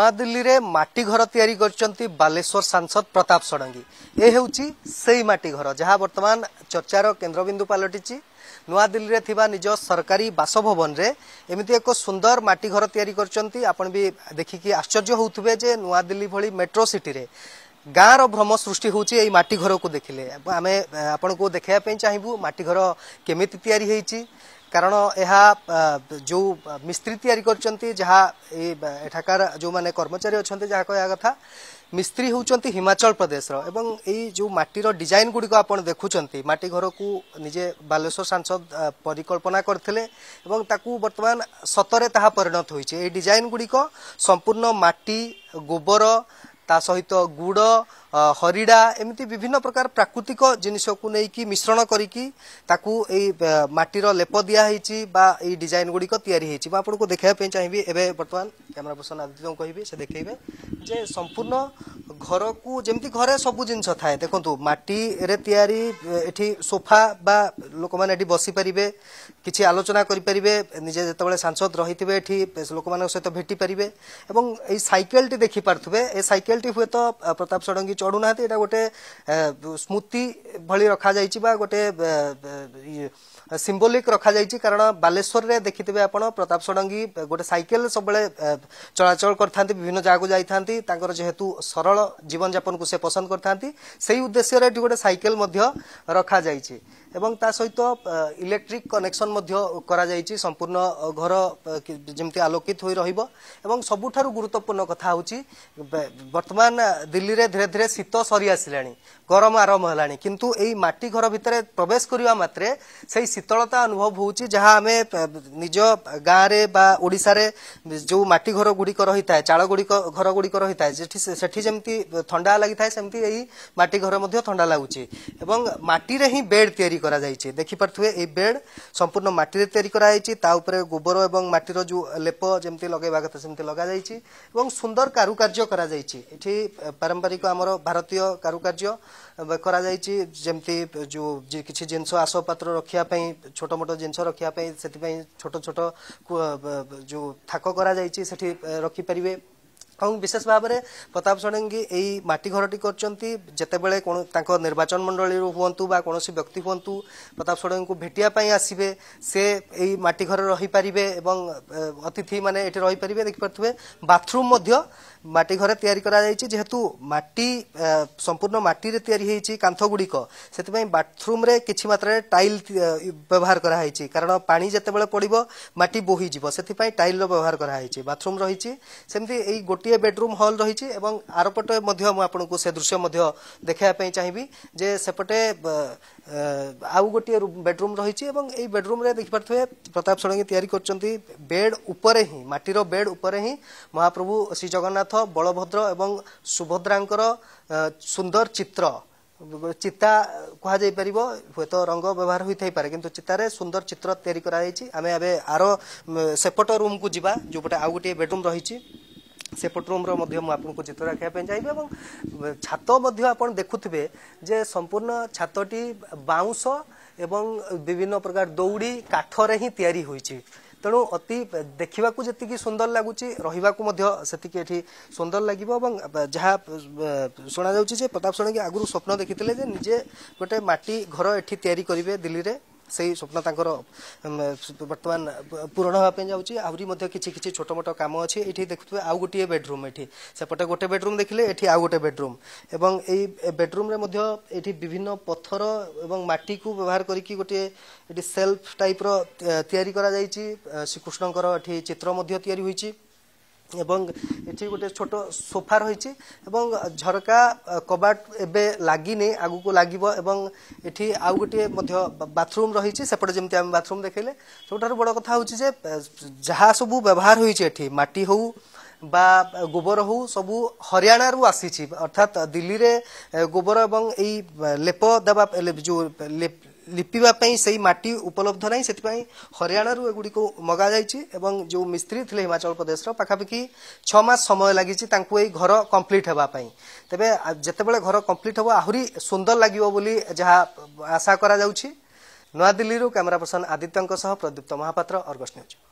ନୂଆଦିଲ୍ଲୀରେ ମାଟି ଘର ତିଆରି କରିଛନ୍ତି ବାଲେଶ୍ୱର ସାଂସଦ ପ୍ରତାପ ଷଡ଼ଙ୍ଗୀ ଏ ହେଉଛି ସେଇ ମାଟି ଘର ଯାହା ବର୍ତ୍ତମାନ ଚର୍ଚ୍ଚାର କେନ୍ଦ୍ରବିନ୍ଦୁ ପାଲଟିଛି ନୂଆଦିଲ୍ଲୀରେ ଥିବା ନିଜ ସରକାରୀ ବାସଭବନରେ ଏମିତି ଏକ ସୁନ୍ଦର ମାଟି ଘର ତିଆରି କରିଛନ୍ତି ଆପଣ ବି ଦେଖିକି ଆଶ୍ଚର୍ଯ୍ୟ ହେଉଥିବେ ଯେ ନୂଆଦିଲ୍ଲୀ ଭଳି ମେଟ୍ରୋ ସିଟିରେ ଗାଁର ଭ୍ରମ ସୃଷ୍ଟି ହେଉଛି ଏଇ ମାଟି ଘରକୁ ଦେଖିଲେ ଆମେ ଆପଣଙ୍କୁ ଦେଖାଇବା ପାଇଁ ଚାହିଁବୁ ମାଟି ଘର କେମିତି ତିଆରି ହେଇଛି କାରଣ ଏହା ଯେଉଁ ମିସ୍ତ୍ରୀ ତିଆରି କରିଛନ୍ତି ଯାହା ଏଠାକାର ଯେଉଁମାନେ କର୍ମଚାରୀ ଅଛନ୍ତି ଯାହା କହିବା କଥା ମିସ୍ତ୍ରୀ ହେଉଛନ୍ତି ହିମାଚଳ ପ୍ରଦେଶର ଏବଂ ଏଇ ଯେଉଁ ମାଟିର ଡିଜାଇନ୍ ଗୁଡ଼ିକ ଆପଣ ଦେଖୁଛନ୍ତି ମାଟି ଘରକୁ ନିଜେ ବାଲେଶ୍ୱର ସାଂସଦ ପରିକଳ୍ପନା କରିଥିଲେ ଏବଂ ତାକୁ ବର୍ତ୍ତମାନ ସତରେ ତାହା ପରିଣତ ହୋଇଛି ଏଇ ଡିଜାଇନ୍ ଗୁଡ଼ିକ ସମ୍ପୂର୍ଣ୍ଣ ମାଟି ଗୋବର ତା ସହିତ ଗୁଡ଼ হরিডা এমতি বিভিন্ন প্রকার প্রাকৃতিক জিনিসকু নেইকি মিশ্রণ করিকি তাকু এই মাটির লেপ দিয়া হয়েছি বা এই ডিজাইন গুড়িক তৈরি হয়েছি মু আপনার দেখা চাইবি এবে বর্তমান ক্যামেরা পর্সন আদিত্য কহবি সে দেখেইবে যে সম্পূর্ণ ঘরকু যেমতি ঘরে সবু জিনিস থাকে দেখুন মাটিরে তৈরি এটি সোফা বা লোক মানে এটি বসি পারিবে কিছু আলোচনা করে পারিবে নিজে যেতবে সাংসদ রহিথিবে এটি লোক সহ ভেটি পারিবে এবং এই সাইকেলটি দেখি পারুবে এই সাইকেলটি হুয়েত প্রতাপ ষড়ঙ্গী ଚଢ଼ୁନାହାନ୍ତି ଏଇଟା ଗୋଟେ ସ୍ମୃତି ଭଳି ରଖାଯାଇଛି ବା ଗୋଟେ ସିମ୍ବୋଲିକ ରଖାଯାଇଛି କାରଣ ବାଲେଶ୍ୱରରେ ଦେଖିଥିବେ ଆପଣ ପ୍ରତାପ ଷଡ଼ଙ୍ଗୀ ଗୋଟେ ସାଇକେଲ ସବୁବେଳେ ଚଳାଚଳ କରିଥାନ୍ତି ବିଭିନ୍ନ ଜାଗାକୁ ଯାଇଥାନ୍ତି ତାଙ୍କର ଯେହେତୁ ସରଳ ଜୀବନଯାପନକୁ ସେ ପସନ୍ଦ କରିଥାନ୍ତି ସେହି ଉଦ୍ଦେଶ୍ୟରେ ଏଠି ଗୋଟେ ସାଇକେଲ ମଧ୍ୟ ରଖାଯାଇଛି ଏବଂ ତା ସହିତ ଇଲେକ୍ଟ୍ରିକ୍ କନେକ୍ସନ୍ ମଧ୍ୟ କରାଯାଇଛି ସମ୍ପୂର୍ଣ୍ଣ ଘର ଯେମିତି ଆଲୋକିତ ହୋଇ ରହିବ ଏବଂ ସବୁଠାରୁ ଗୁରୁତ୍ୱପୂର୍ଣ୍ଣ କଥା ହେଉଛି ବର୍ତ୍ତମାନ ଦିଲ୍ଲୀରେ ଧୀରେ ଧୀରେ শীত সরি আসলে গরম আরম্ভ হল কিন্তু এই মাটি ঘর ভিতরে প্রবেশ করা মাত্রে সেই শীতলতা অনুভব হচ্ছে যা আমি নিজ গাঁরে বা ওড়শার যে মাটি ঘর গুড়ি রয়ে থাকে চাল গুড়ি ঘর গুড়ি রয়ে থাকে সেটি যেমি থা লাগি থাকে সেমি এই মাটি ঘর থা লাগুছে এবং মাটিরে হি বেড তৈরি করা যাই দেখিপারে এই বেড সম্পূর্ণ মাটিরে তৈরি করা হয়েছে তা উপরে গোবর এবং মাটির যে লেপ যেমি লগাইবা কথা সেমি লগাযাই এবং সুন্দর কারুকার্য করা যাই এটি পারম্পরিক আমার ଭାରତୀୟ କାରୁକାର୍ଯ୍ୟ କରାଯାଇଛି ଯେମିତି ଯେଉଁ କିଛି ଜିନିଷ ଆସପାତ୍ର ରଖିବା ପାଇଁ ଛୋଟ ମୋଟ ଜିନିଷ ରଖିବା ছোট ছোট ଛୋଟ ଛୋଟ ଯେଉଁ ଥାକ କରାଯାଇଛି ସେଠି ରଖିପାରିବେ এবং বিশেষ ভাবে প্রতাপ ষড়ঙ্গী এই মাটি ঘরটি করছেন যেতবে তাঁর নির্বাচন মন্ডলী হুঁতু বা কোণী ব্যক্তি হুঁতু প্রতাপ ষড়ঙ্গী ভেটিয়া আসবে সে এই মাটি ঘরে রহিপারে এবং অতিথি মানে এটি রহিপারে দেখিপারে বাথরুম মধ্য মাটি ঘরে তৈরি করা যাইছে যেহেতু মাটি সম্পূর্ণ মাটিরে তৈরি হয়েছে কাঁথগুড়িক সেপাই বাথরুম্রে কিছু মাত্রায় টাইল ব্যবহার করা হয়েছে কারণ পানি যেতবে পড়ব মাটি বহিযিব সেপাই টাইলর ব্যবহার করা হয়েছে বাথরুম রয়েছে সেমতি এই গোটিয়ে বেডরুম হল রয়েছে এবং আরপটে মধ্যে মু আপনার সে দৃশ্য মধ্যে দেখাইয়া চাহিবি যে সেপটে ଆଉ ଗୋଟିଏ ବେଡ୍ରୁମ୍ ରହିଛି ଏବଂ ଏଇ ବେଡ୍ରୁମ୍ରେ ଦେଖିପାରୁଥିବେ ପ୍ରତାପ ଷଡ଼ଙ୍ଗୀ ତିଆରି କରିଛନ୍ତି ବେଡ୍ ଉପରେ ହିଁ ମାଟିର ବେଡ୍ ଉପରେ ହିଁ ମହାପ୍ରଭୁ ଶ୍ରୀଜଗନ୍ନାଥ ବଳଭଦ୍ର ଏବଂ ସୁଭଦ୍ରାଙ୍କର ସୁନ୍ଦର ଚିତ୍ର ଚିତା କୁହାଯାଇପାରିବ ହୁଏତ ରଙ୍ଗ ବ୍ୟବହାର ହୋଇଥାଇପାରେ କିନ୍ତୁ ଚିତାରେ ସୁନ୍ଦର ଚିତ୍ର ତିଆରି କରାଯାଇଛି ଆମେ ଏବେ ଆର ସେପଟ ରୁମ୍କୁ ଯିବା ଯେଉଁପଟେ ଆଉ ଗୋଟିଏ ବେଡ୍ରୁମ୍ ରହିଛି ସେପଟ ରୁମ୍ର ମଧ୍ୟ ମୁଁ ଆପଣଙ୍କୁ ଚିତ୍ର ରଖିବା ପାଇଁ ଚାହିଁବି ଏବଂ ଛାତ ମଧ୍ୟ ଆପଣ ଦେଖୁଥିବେ ଯେ ସମ୍ପୂର୍ଣ୍ଣ ଛାତଟି ବାଉଁଶ ଏବଂ ବିଭିନ୍ନ ପ୍ରକାର ଦୌଡ଼ି କାଠରେ ହିଁ ତିଆରି ହୋଇଛି ତେଣୁ ଅତି ଦେଖିବାକୁ ଯେତିକି ସୁନ୍ଦର ଲାଗୁଛି ରହିବାକୁ ମଧ୍ୟ ସେତିକି ଏଠି ସୁନ୍ଦର ଲାଗିବ ଏବଂ ଯାହା ଶୁଣାଯାଉଛି ଯେ ପ୍ରତାପ ଷଡ଼ଙ୍ଗୀ ଆଗରୁ ସ୍ୱପ୍ନ ଦେଖିଥିଲେ ଯେ ନିଜେ ଗୋଟେ ମାଟି ଘର ଏଠି ତିଆରି କରିବେ ଦିଲ୍ଲୀରେ সেই ସ୍ୱପ୍ନ ତାଙ୍କର ବର୍ତ୍ତମାନ ପୂରଣ ହେବା ପାଇଁ ଯାଉଛି ଆହୁରି ମଧ୍ୟ କିଛି କିଛି ଛୋଟ ମୋଟ କାମ ଅଛି ଏଠି ଦେଖୁଥିବେ ଆଉ ଗୋଟିଏ ବେଡରୁମ୍ ଏଠି ସେପଟେ ଗୋଟେ ବେଡରୁମ୍ ଦେଖିଲେ ଏଠି ଆଉ ଗୋଟେ ବେଡରୁମ୍ ଏବଂ ଏଇ ବେଡରୁମ୍ରେ ମଧ୍ୟ ଏଠି ବିଭିନ୍ନ ପଥର ଏବଂ ମାଟିକୁ ବ୍ୟବହାର କରିକି ଗୋଟିଏ ଏଠି ସେଲ୍ଫ ଟାଇପ୍ର ତିଆରି କରାଯାଇଛି ଶ୍ରୀକୃଷ୍ଣଙ୍କର ଏଠି ଚିତ୍ର ମଧ୍ୟ ତିଆରି ହୋଇଛି ଏବଂ ଏଠି ଗୋଟେ ଛୋଟ ସୋଫା ରହିଛି ଏବଂ ଝରକା କବାଟ ଏବେ ଲାଗିନି ଆଗକୁ ଲାଗିବ ଏବଂ ଏଠି ଆଉ ଗୋଟିଏ ମଧ୍ୟ ବାଥରୁମ୍ ରହିଛି ସେପଟେ ଯେମିତି ଆମେ ବାଥରୁମ୍ ଦେଖେଇଲେ ସବୁଠାରୁ ବଡ଼ କଥା ହେଉଛି ଯେ ଯାହା ସବୁ ବ୍ୟବହାର ହୋଇଛି ଏଠି ମାଟି ହଉ ବା ଗୋବର ହଉ ସବୁ ହରିୟାଣାରୁ ଆସିଛି ଅର୍ଥାତ୍ ଦିଲ୍ଲୀରେ ଗୋବର ଏବଂ ଏଇ ଲେପ ଦେବା ଯେଉଁ सही माटी उपलब्ध नै सही हरियाणा एवं जो मिस्त्री ले हिमाचल प्रदेश र तांकु एई घर कम्प्लिट हेर्नु तेबेर जति बेला घर आहुरी सुंदर लागिवो बोली जहा आशा रु क्यमेरा पर्सन आदित्यको सह प्रदीप्त महापात्र अर्गस न्यूज़